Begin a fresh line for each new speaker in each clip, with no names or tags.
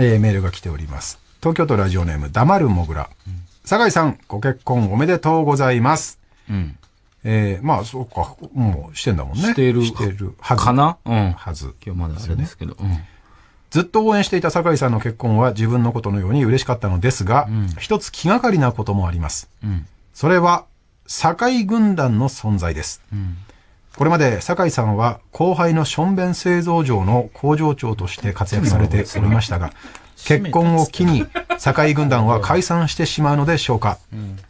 えー、メールが来ております。東京都ラジオネーム、黙るもぐら。うん、酒井さん、ご結婚おめでとうございます。うん。えー、まあ、そうか、もうしてんだもんね。してる。してるはず。かなうん。はず。今日まだあれですけど。うん、ずっと応援していた酒井さんの結婚は自分のことのように嬉しかったのですが、うん、一つ気がかりなこともあります。うん、それは、酒井軍団の存在です。うんこれまで酒井さんは後輩のションベン製造場の工場長として活躍されておりましたが、結婚を機に酒井軍団は解散してしまうのでしょうか、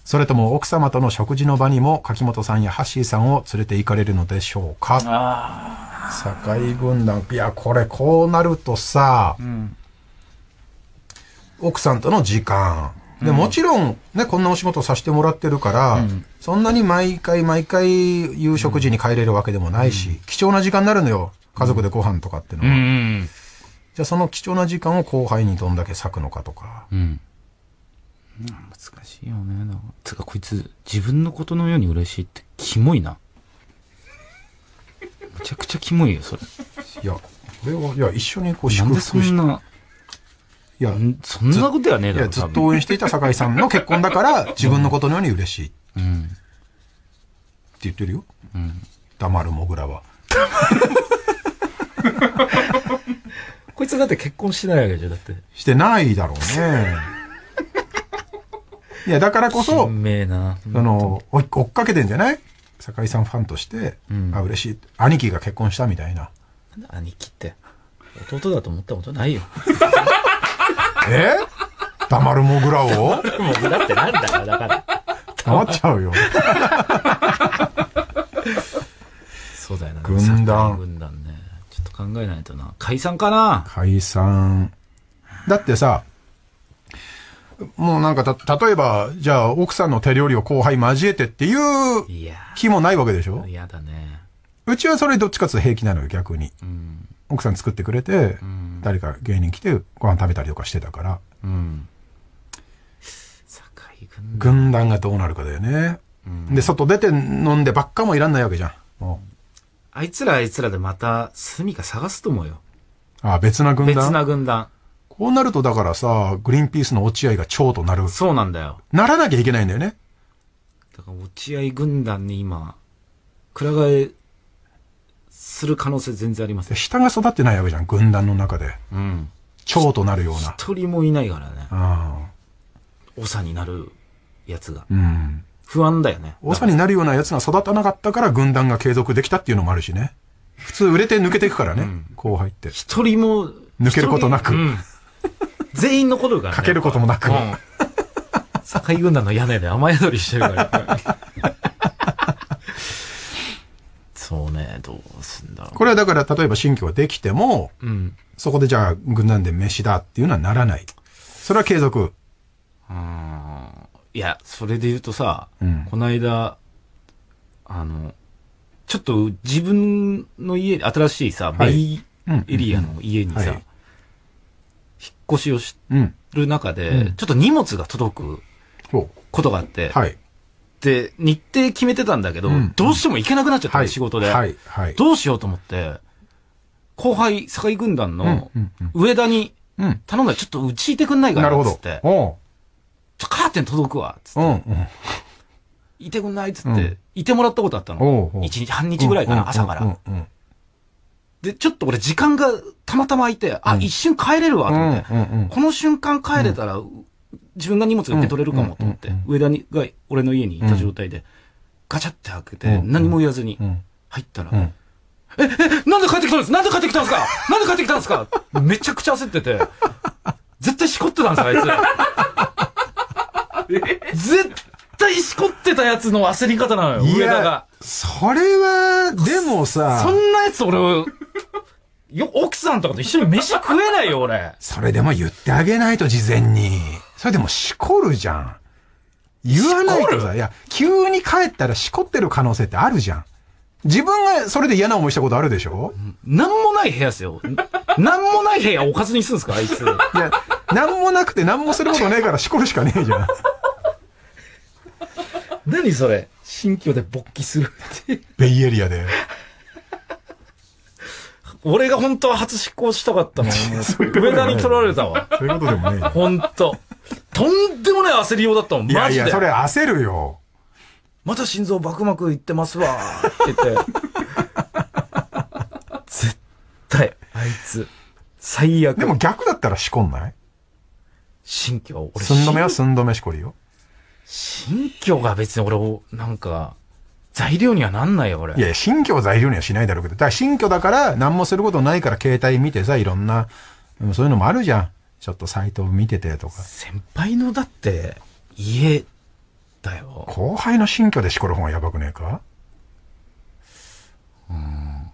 それとも奥様との食事の場にも柿本さんやハッシーさんを連れて行かれるのでしょうか酒井軍団、いや、これこうなるとさ、うん、奥さんとの時間、で、もちろん、ね、こんなお仕事させてもらってるから、うん、そんなに毎回毎回夕食時に帰れるわけでもないし、うん、貴重な時間になるのよ。家族でご飯とかってのは。うん、じゃあその貴重な時間を後輩にどんだけ割くのかとか。うん。難しいよね。つかこいつ、自分のことのように嬉しいって、キモいな。めちゃくちゃキモいよ、それ。いや、俺は、いや、一緒にこう祝福して。んでそんないや、そんなことはねえだろ。いや、ずっと応援していた酒井さんの結婚だから、自分のことのように嬉しい。うん。って言ってるよ。うん。黙るもぐらは。こいつだって結婚してないわけじゃだって。してないだろうね。いや、だからこそ、あの、追っかけてんじゃない酒井さんファンとして、うん、あ、嬉しい。兄貴が結婚したみたいな。兄貴って。弟だと思ったことないよ。え黙るモグラをモグラってなんだよ、だから。黙っちゃうよ。そうだよな、軍団サッ軍団ね。ちょっと考えないとな。解散かな解散。だってさ、もうなんかた、例えば、じゃあ奥さんの手料理を後輩交えてっていう気もないわけでしょ嫌だね。うちはそれどっちかって平気なのよ、逆に。うん。奥さん作ってくれて、うん、誰か芸人来てご飯食べたりとかしてたから、うん、軍団がどうなるかだよね、うん、で外出て飲んでばっかもいらんないわけじゃんもうあいつらあいつらでまた住みか探すと思うよああ別な軍団別な軍団こうなるとだからさグリーンピースの落合が長となるそうなんだよならなきゃいけないんだよねだから落合軍団に今くら替えする可能性全然あります下が育ってないわけじゃん、軍団の中で。うん。長となるような。一人もいないからね。うん。長になるやつが。うん。不安だよね。長になるようなやつが育たなかったから軍団が継続できたっていうのもあるしね。普通売れて抜けていくからね、うん、後輩って。一人も。抜けることなく。うん、全員残るから、ね、かけることもなく。うん、境 軍団の屋根で雨宿りしてるから。すんだこれはだから例えば新居ができても、うん、そこでじゃあ軍団で飯だっていうのはならないそれは継続うんいやそれで言うとさ、うん、この間あのちょっと自分の家新しいさ、はい、ベイエリアの家にさ、はい、引っ越しをし、うん、る中で、ちょっと荷物が届くことがあって、はい、、日程決めてたんだけど、うん、どうしても行けなくなっちゃった、は仕事で、はい。はい。どうしようと思って、後輩、坂井軍団の、上田に、頼んだら、ちょっとうちいてくんないかな、つって。ちょ、カーテン届くわ、つって。うんうん、いてくんないっつって、うん、いてもらったことあったの。一日、半日ぐらいかな、朝から、うん。で、ちょっと俺時間がたまたま空いて、あ、一瞬帰れるわ、と思って、この瞬間帰れたら、自分が荷物が受け取れるかもと思って、上田にが俺の家にいた状態で、ガチャって開けて、何も言わずに入ったら、え、え、なんで帰ってきたんですなんで帰ってきたんですかなんで帰ってきたんですかめちゃくちゃ焦ってて、絶対しこってたんですあいつ。絶対しこってたやつの焦り方なのよ、上田が。それは、でもさ。そんなやつ俺を、よ、奥さんとかと一緒に飯食えないよ、俺。それでも言ってあげないと、事前に。それでもしこるじゃん。言わないとさ、いや、急に帰ったらしこってる可能性ってあるじゃん。自分がそれで嫌な思いしたことあるでしょなんもない部屋ですよ。なんもない部屋おかずにするんですか、あいつ。いや、なんもなくてなんもすることねえからしこるしかねえじゃん。何それ新居で勃起するって。ベイエリアで。俺が本当は初執行したかったの。上田に取られたわ。そういうことでもねえ。本当。とんでもない焦りようだったもん、いやいや、そ。れ焦るよ。また心臓バクバクいってますわ、って言って。絶対、あいつ、最悪。でも逆だったら仕込んない新居、俺、寸止めは寸止めしこりよ。新居が別に俺を、なんか、材料にはなんないよ、俺。いや、新居を材料にはしないだろうけど、だから新居だから何もすることないから携帯見てさ、いろんな、うんそういうのもあるじゃん。ちょっとサイトを見ててとか。先輩のだって、家だよ。後輩の新居でしこる方がやばくねえかうん。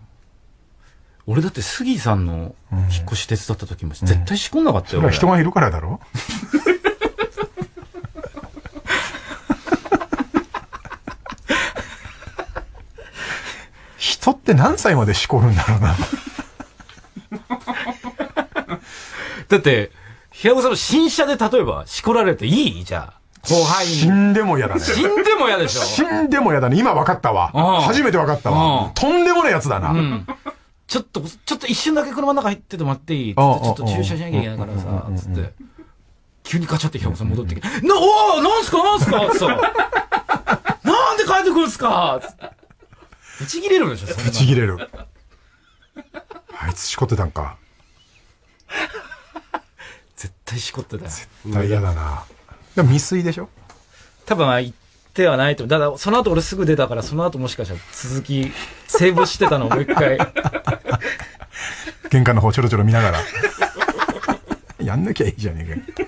俺だって杉さんの引っ越し手伝った時も絶対仕込んなかったよ。うん、人がいるからだろ 人って何歳までしこるんだろうなだって、平子さんの新車で例えば、しこられていいじゃあ。後輩に。死んでも嫌だね。死んでも嫌でしょ。死んでも嫌だね。今分かったわ。初めて分かったわ。とんでもないやつだな。うんちょっと、ちょっと一瞬だけ車の中入っててもらっていいっつって、ちょっと駐車しなきゃいけないからさ、つって。急にガチャって平子さん戻ってきて、な、おおなんすかなんすかつってなんで帰ってくるんすかつって。ぶち切れるでしょ、そぶち切れる。あいつしこってたんか。絶対しこってた絶対嫌だなでも未遂でしょ多分行ってはないとだその後俺すぐ出たからその後もしかしたら続きセーブしてたのをもう一回玄関の方ちょろちょろ見ながらやんなきゃいいじゃねえか